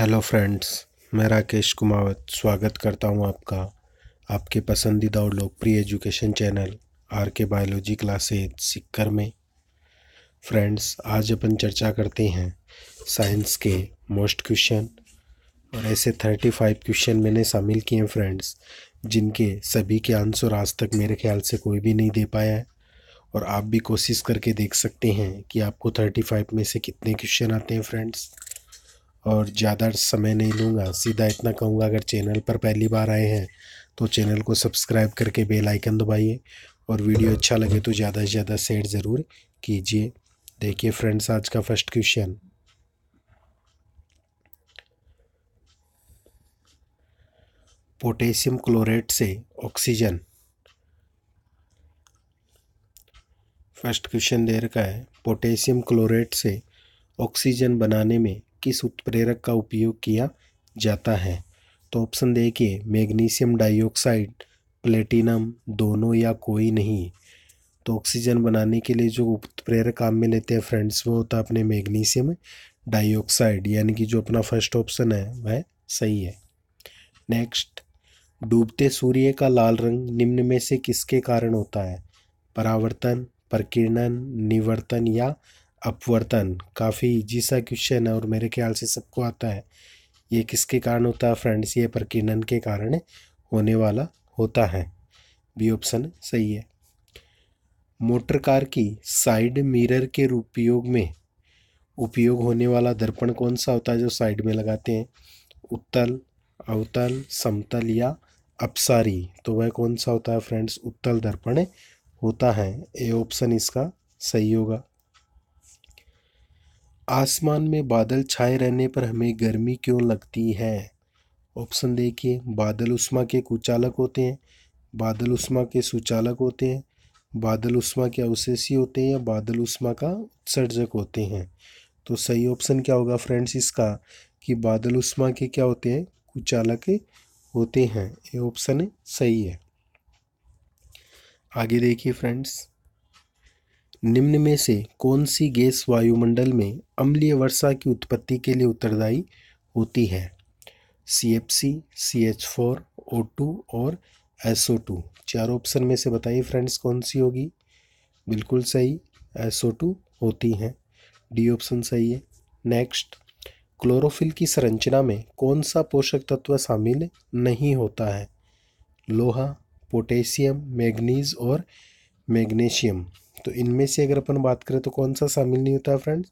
hello friends मैं राकेश कुमावत स्वागत करता हूं आपका आपके पसंदीदा और लोकप्रिय education channel R K biology classes Sikar में फ्रेंड्स आज अपन चर्चा करते हैं साइंस के मोस्ट क्वेश्चन और ऐसे थर्टी फाइव क्वेश्चन मैंने शामिल किए हैं फ्रेंड्स जिनके सभी के आंसर आज तक मेरे ख्याल से कोई भी नहीं दे पाया है और आप भी कोशिश करके देख सकते हैं कि आपको थर्टी फाइव में से कितने क्वेश्चन आते हैं फ्रेंड्स और ज़्यादा समय नहीं लूँगा सीधा इतना कहूँगा अगर चैनल पर पहली बार आए हैं तो चैनल को सब्सक्राइब करके बेल आइकन दबाइए और वीडियो अच्छा लगे तो ज़्यादा से ज़्यादा शेयर ज़रूर कीजिए देखिए फ्रेंड्स आज का फर्स्ट क्वेश्चन पोटेशियम क्लोरेट से ऑक्सीजन फर्स्ट क्वेश्चन दे रखा है पोटेशियम क्लोरेट से ऑक्सीजन बनाने में किस उत्प्रेरक का उपयोग किया जाता है तो ऑप्शन देखिए मैग्नीशियम डाइऑक्साइड प्लेटिनम दोनों या कोई नहीं तो ऑक्सीजन बनाने के लिए जो उत्प्रेरक काम में लेते हैं फ्रेंड्स वो होता है अपने मैग्नीशियम डाइऑक्साइड यानी कि जो अपना फर्स्ट ऑप्शन है वह सही है नेक्स्ट डूबते सूर्य का लाल रंग निम्न में से किसके कारण होता है परावर्तन प्रकीर्णन निवर्तन या अपवर्तन काफ़ी जीसा क्वेश्चन है और मेरे ख्याल से सबको आता है ये किसके कारण होता है फ्रेंड्स ये प्रकीर्णन के कारण होने वाला होता है बी ऑप्शन सही है मोटर कार की साइड मिरर के उपयोग में उपयोग होने वाला दर्पण कौन सा होता है जो साइड में लगाते हैं उत्तल अवतल समतल या अपसारी तो वह कौन सा होता है फ्रेंड्स उत्तल दर्पण होता है ए ऑप्शन इसका सही होगा आसमान में बादल छाए रहने पर हमें गर्मी क्यों लगती है ऑप्शन देखिए बादल उष्मा के कुचालक होते हैं बादल उष्मा के सुचालक होते हैं बादल उष्मा के अवशेषी होते हैं या बादल उष्मा का उत्सर्जक होते हैं तो सही ऑप्शन क्या होगा फ्रेंड्स इसका कि बादल उष्मा के क्या होते हैं कुचालक होते हैं ये ऑप्शन सही है आगे देखिए फ्रेंड्स निम्न में से कौन सी गैस वायुमंडल में अम्लीय वर्षा की उत्पत्ति के लिए उत्तरदायी होती है C F C C H four O two और एस ओ टू चार ऑप्शन में से बताइए फ्रेंड्स कौन सी होगी बिल्कुल सही एस ओ टू होती हैं डी ऑप्शन सही है नेक्स्ट क्लोरोफिल की संरचना में कौन सा पोषक तत्व शामिल नहीं होता है लोहा पोटेशियम मैग्नीज और मैग्नीशियम तो इनमें से अगर अपन बात करें तो कौन सा शामिल नहीं होता फ्रेंड्स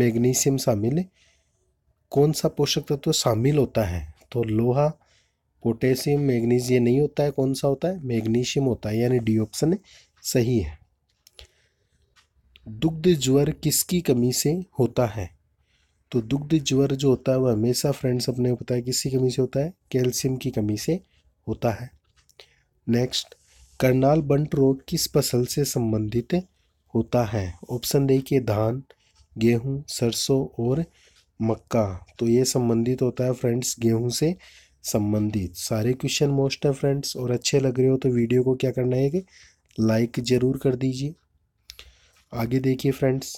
मैग्नीशियम शामिल है कौन सा पोषक तत्व तो शामिल होता है तो लोहा पोटेशियम मैग्नीज ये नहीं होता है कौन सा होता है मैग्नीशियम होता है यानी डी ऑप्शन सही है दुग्ध ज्वर किसकी कमी से होता है तो दुग्ध ज्वर जो होता है वह हमेशा फ्रेंड्स अपने पता है किसकी कमी से होता है कैल्शियम की कमी से होता है नेक्स्ट करनाल बंट रोग किस फसल से संबंधित होता है ऑप्शन देखिए धान गेहूँ सरसों और मक्का तो ये संबंधित होता है फ्रेंड्स गेहूँ से संबंधित सारे क्वेश्चन मोस्ट है फ्रेंड्स और अच्छे लग रहे हो तो वीडियो को क्या करना है कि लाइक ज़रूर कर दीजिए आगे देखिए फ्रेंड्स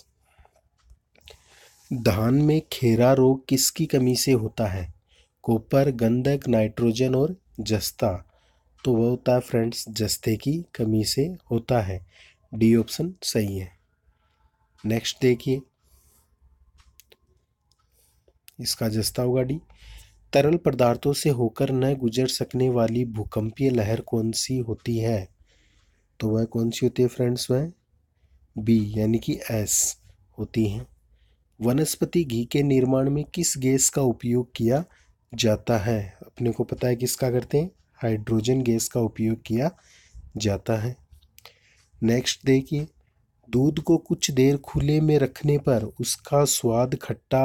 धान में खेरा रोग किसकी कमी से होता है कॉपर गंधक नाइट्रोजन और जस्ता तो वह होता है फ्रेंड्स जस्ते की कमी से होता है डी ऑप्शन सही है नेक्स्ट देखिए इसका जस्ता होगा डी तरल पदार्थों से होकर न गुजर सकने वाली भूकंपीय लहर कौन सी होती है तो वह कौन सी होती है फ्रेंड्स वह बी यानी कि एस होती है वनस्पति घी के निर्माण में किस गैस का उपयोग किया जाता है अपने को पता है किसका करते हैं हाइड्रोजन गैस का उपयोग किया जाता है नेक्स्ट देखिए दूध को कुछ देर खुले में रखने पर उसका स्वाद खट्टा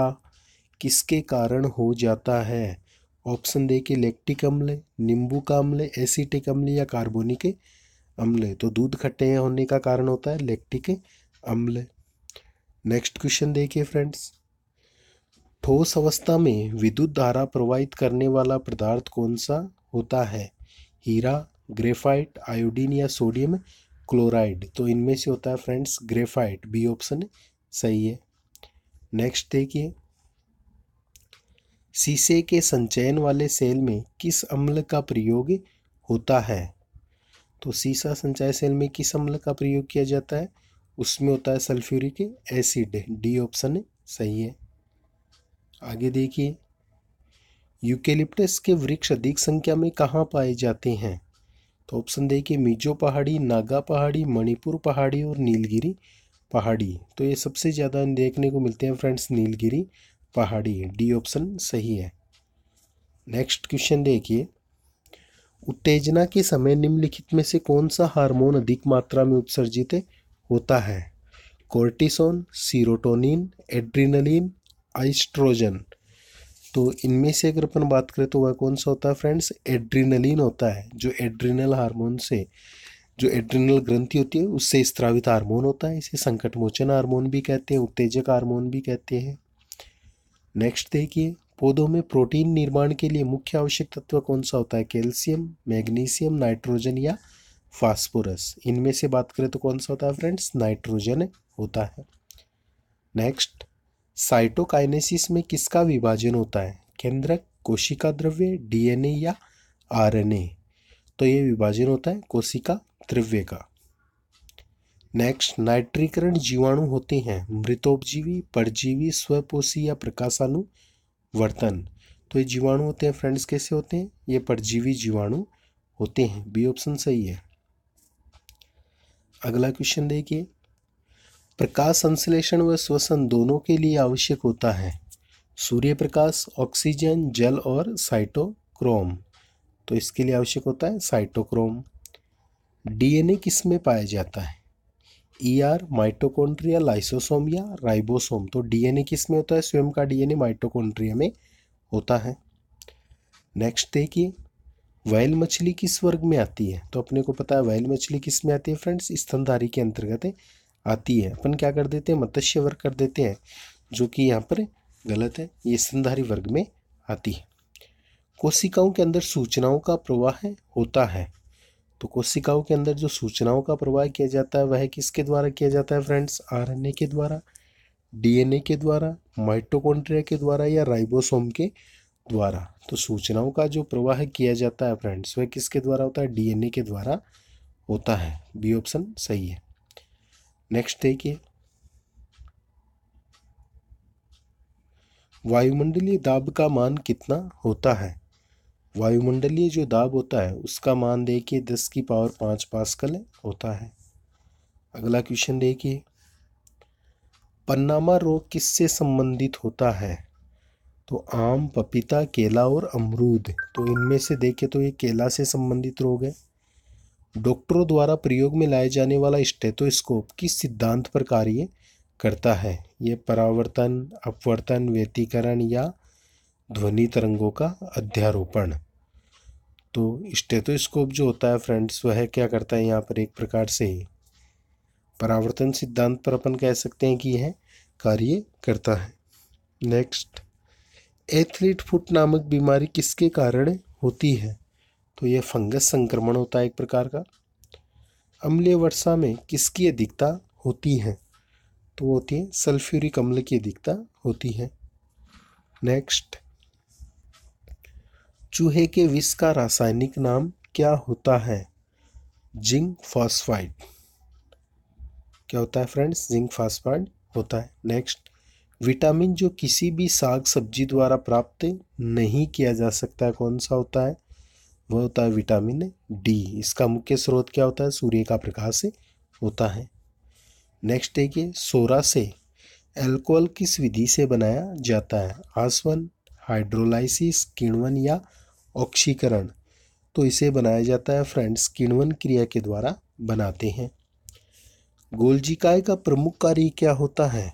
किसके कारण हो जाता है ऑप्शन देखिए लेक्टिक अम्ल नींबू का अम्ल एसिटिक अम्ल या कार्बोनिक अम्ल तो दूध खट्टे होने का कारण होता है लेक्टिक अम्ल नेक्स्ट क्वेश्चन देखिए फ्रेंड्स ठोस अवस्था में विद्युत धारा प्रवाहित करने वाला पदार्थ कौन सा होता है हीरा ग्रेफाइट आयोडीन या सोडियम क्लोराइड तो इनमें से होता है फ्रेंड्स ग्रेफाइट बी ऑप्शन सही है नेक्स्ट देखिए शीशे के संचयन वाले सेल में किस अम्ल का प्रयोग होता है तो सीसा संचय सेल में किस अम्ल का प्रयोग किया जाता है उसमें होता है सल्फ्यूरिक एसिड डी ऑप्शन सही है आगे देखिए यूकेलिप्टस के वृक्ष अधिक संख्या में कहाँ पाए जाते हैं तो ऑप्शन देखिए मिजो पहाड़ी नागा पहाड़ी मणिपुर पहाड़ी और नीलगिरी पहाड़ी तो ये सबसे ज़्यादा देखने को मिलते हैं फ्रेंड्स नीलगिरी पहाड़ी डी ऑप्शन सही है नेक्स्ट क्वेश्चन देखिए उत्तेजना के समय निम्नलिखित में से कौन सा हार्मोन अधिक मात्रा में उत्सर्जित होता है कोर्टिसोन सीरोटोनिन एड्रीनलिन आइस्ट्रोजन तो इनमें से अगर अपन बात करें तो वह कौन सा होता है फ्रेंड्स एड्रीनलिन होता है जो एड्रीनल हार्मोन से जो एड्रिनल ग्रंथि होती है उससे स्त्रावित हार्मोन होता है इसे संकट मोचन हार्मोन भी कहते हैं उत्तेजक हार्मोन भी कहते हैं नेक्स्ट देखिए पौधों में प्रोटीन निर्माण के लिए मुख्य आवश्यक तत्व कौन सा होता है कैल्शियम मैग्नीशियम नाइट्रोजन या फास्फोरस इनमें से बात करें तो कौन सा होता है फ्रेंड्स नाइट्रोजन होता है नेक्स्ट साइटोकाइनेसिस में किसका विभाजन होता है केंद्रक कोशिका द्रव्य डीएनए या आरएनए तो ये विभाजन होता है कोशिका द्रव्य का नेक्स्ट नाइट्रीकरण जीवाणु होते हैं मृतोपजीवी परजीवी स्वपोषी या प्रकाशानुवर्तन तो ये जीवाणु होते हैं फ्रेंड्स कैसे होते हैं ये परजीवी जीवाणु होते हैं बी ऑप्शन सही है अगला क्वेश्चन देखिए प्रकाश संश्लेषण व श्वसन दोनों के लिए आवश्यक होता है सूर्य प्रकाश ऑक्सीजन जल और साइटोक्रोम तो इसके लिए आवश्यक होता है साइटोक्रोम डीएनए किस में पाया जाता है ई आर माइटोकॉन्ड्रिया लाइसोसोम या राइबोसोम तो डीएनए किस में होता है स्वयं का डीएनए माइटोकॉन्ड्रिया में होता है नेक्स्ट देखिए वैल मछली किस वर्ग में आती है तो अपने को पता है वैल मछली किस में आती है फ्रेंड्स स्तनधारी के अंतर्गत है आती है अपन क्या कर देते हैं मत्स्य वर्ग कर देते हैं जो कि यहाँ पर गलत है ये संधारी वर्ग में आती है कोशिकाओं के अंदर सूचनाओं का प्रवाह होता है तो कोशिकाओं के अंदर जो सूचनाओं का प्रवाह किया जाता है वह किसके द्वारा किया जाता है फ्रेंड्स आर के द्वारा डीएनए के द्वारा माइटोकॉन्ड्रिया के द्वारा या राइबोसोम के द्वारा तो सूचनाओं का जो प्रवाह किया जाता है फ्रेंड्स वह किसके द्वारा होता है डीएनए के द्वारा होता है बी ऑप्शन सही है नेक्स्ट देखिए वायुमंडलीय दाब का मान कितना होता है वायुमंडलीय जो दाब होता है उसका मान देखिए दस की पावर पाँच पास्कल होता है अगला क्वेश्चन देखिए पन्नामा रोग किससे संबंधित होता है तो आम पपीता केला और अमरूद तो इनमें से देखिए तो ये केला से संबंधित रोग है डॉक्टरों द्वारा प्रयोग में लाए जाने वाला स्टेथोस्कोप किस सिद्धांत पर कार्य करता है ये परावर्तन अपवर्तन व्यतीकरण या ध्वनि तरंगों का अध्यारोपण तो स्टेथोस्कोप जो होता है फ्रेंड्स वह क्या करता है यहाँ पर एक प्रकार से परावर्तन सिद्धांत पर अपन कह सकते हैं कि यह कार्य करता है नेक्स्ट एथलीट फुट नामक बीमारी किसके कारण होती है तो यह फंगस संक्रमण होता है एक प्रकार का अम्लीय वर्षा में किसकी अधिकता होती है तो वो होती है सल्फ्यूरिक अम्ल की अधिकता होती है नेक्स्ट चूहे के विष का रासायनिक नाम क्या होता है जिंक फॉस्फाइड क्या होता है फ्रेंड्स जिंक फॉस्फाइड होता है नेक्स्ट विटामिन जो किसी भी साग सब्जी द्वारा प्राप्त नहीं किया जा सकता है कौन सा होता है वह होता है विटामिन डी इसका मुख्य स्रोत क्या होता है सूर्य का प्रकाश होता है नेक्स्ट है कि सोरा से एल्कोहल किस विधि से बनाया जाता है आसवन हाइड्रोलाइसिस किण्वन या ऑक्सीकरण तो इसे बनाया जाता है फ्रेंड्स किण्वन क्रिया के द्वारा बनाते हैं गोलजिकाय का प्रमुख कार्य क्या होता है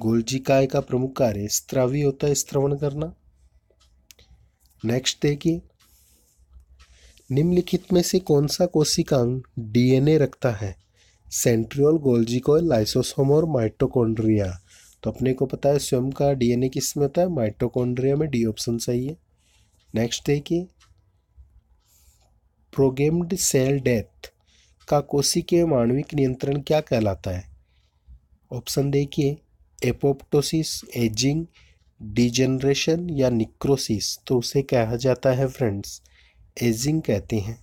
गोलजिकाय का प्रमुख कार्य स्त्रावी होता है स्त्रवण करना नेक्स्ट है कि निम्नलिखित में से कौन सा कोशिकांग डीएनए रखता है सेंट्रियोल गोल्जी को लाइसोसोम और माइटोकॉन्ड्रिया तो अपने को पता है स्वयं का डीएनए किस में होता है माइटोकॉन्ड्रिया में डी ऑप्शन सही है नेक्स्ट देखिए प्रोगेम्ड सेल डेथ का के मानविक नियंत्रण क्या कहलाता है ऑप्शन देखिए एपोप्टोसिस एजिंग डिजेनरेशन या निक्रोसिस तो उसे कहा जाता है फ्रेंड्स एजिंग कहते हैं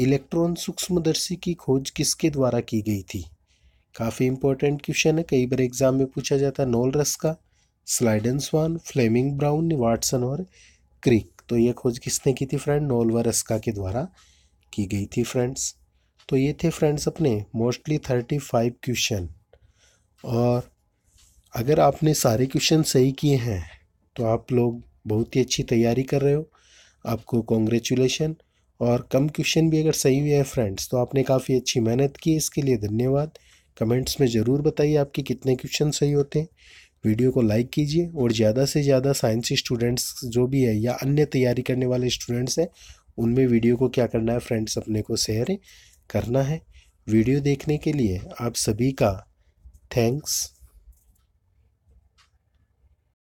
इलेक्ट्रॉन सूक्ष्मदर्शी की खोज किसके द्वारा की गई थी काफ़ी इंपॉर्टेंट क्वेश्चन है कई बार एग्जाम में पूछा जाता है Knoll Ruska Schleiden Schwann Fleming Brown Watson और क्रिक तो ये खोज किसने की थी फ्रेंड व रस्का के द्वारा की गई थी फ्रेंड्स तो ये थे फ्रेंड्स अपने मोस्टली थर्टी फाइव क्वेश्चन और अगर आपने सारे क्वेश्चन सही किए हैं तो आप लोग बहुत ही अच्छी तैयारी कर रहे हो आपको कॉन्ग्रेचुलेशन और कम क्वेश्चन भी अगर सही हुए हैं फ्रेंड्स तो आपने काफ़ी अच्छी मेहनत की इसके लिए धन्यवाद कमेंट्स में ज़रूर बताइए आपके कितने क्वेश्चन सही होते हैं वीडियो को लाइक कीजिए और ज़्यादा से ज़्यादा साइंस स्टूडेंट्स जो भी है या अन्य तैयारी करने वाले स्टूडेंट्स हैं उनमें वीडियो को क्या करना है फ्रेंड्स अपने को शेयर करना है वीडियो देखने के लिए आप सभी का थैंक्स